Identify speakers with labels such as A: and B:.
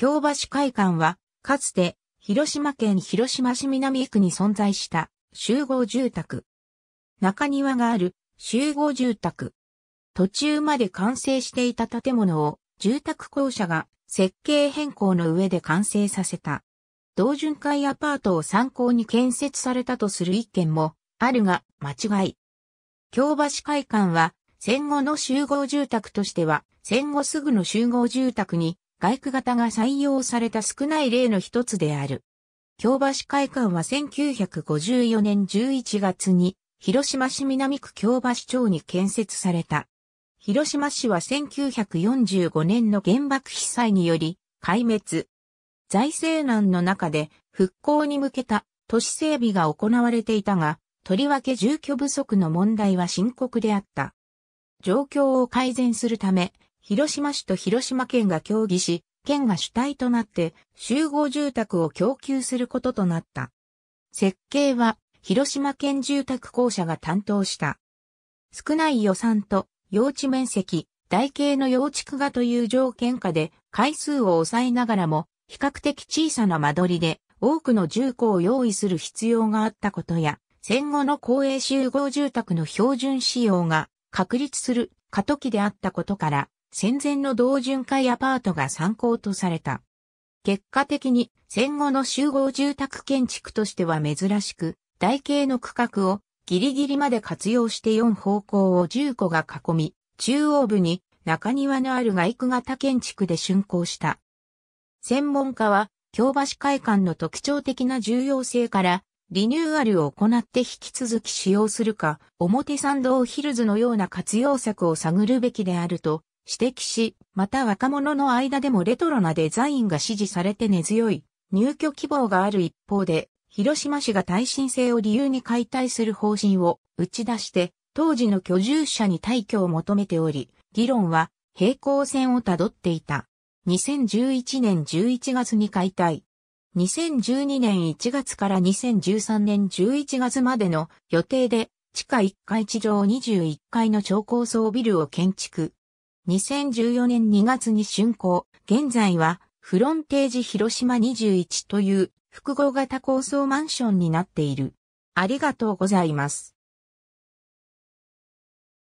A: 京橋会館は、かつて、広島県広島市南区に存在した集合住宅。中庭がある集合住宅。途中まで完成していた建物を住宅公社が設計変更の上で完成させた。同巡回アパートを参考に建設されたとする一件もあるが間違い。京橋会館は戦後の集合住宅としては戦後すぐの集合住宅に外区型が採用された少ない例の一つである。京橋会館は1954年11月に、広島市南区京橋町に建設された。広島市は1945年の原爆被災により、壊滅。財政難の中で復興に向けた都市整備が行われていたが、とりわけ住居不足の問題は深刻であった。状況を改善するため、広島市と広島県が協議し、県が主体となって集合住宅を供給することとなった。設計は広島県住宅公社が担当した。少ない予算と用地面積、台形の用地区画という条件下で回数を抑えながらも比較的小さな間取りで多くの住戸を用意する必要があったことや戦後の公営集合住宅の標準仕様が確立する過渡期であったことから戦前の同巡化アパートが参考とされた。結果的に戦後の集合住宅建築としては珍しく、台形の区画をギリギリまで活用して4方向を10個が囲み、中央部に中庭のある外区型建築で竣工した。専門家は、京橋会館の特徴的な重要性から、リニューアルを行って引き続き使用するか、表参道ヒルズのような活用策を探るべきであると指摘し、また若者の間でもレトロなデザインが支持されて根強い入居希望がある一方で、広島市が耐震性を理由に解体する方針を打ち出して、当時の居住者に退去を求めており、議論は平行線をたどっていた。2011年11月に解体。2012年1月から2013年11月までの予定で地下1階地上21階の超高層ビルを建築、2014年2月に竣工、現在はフロンテージ広島21という複合型高層マンションになっている。ありがとうございます。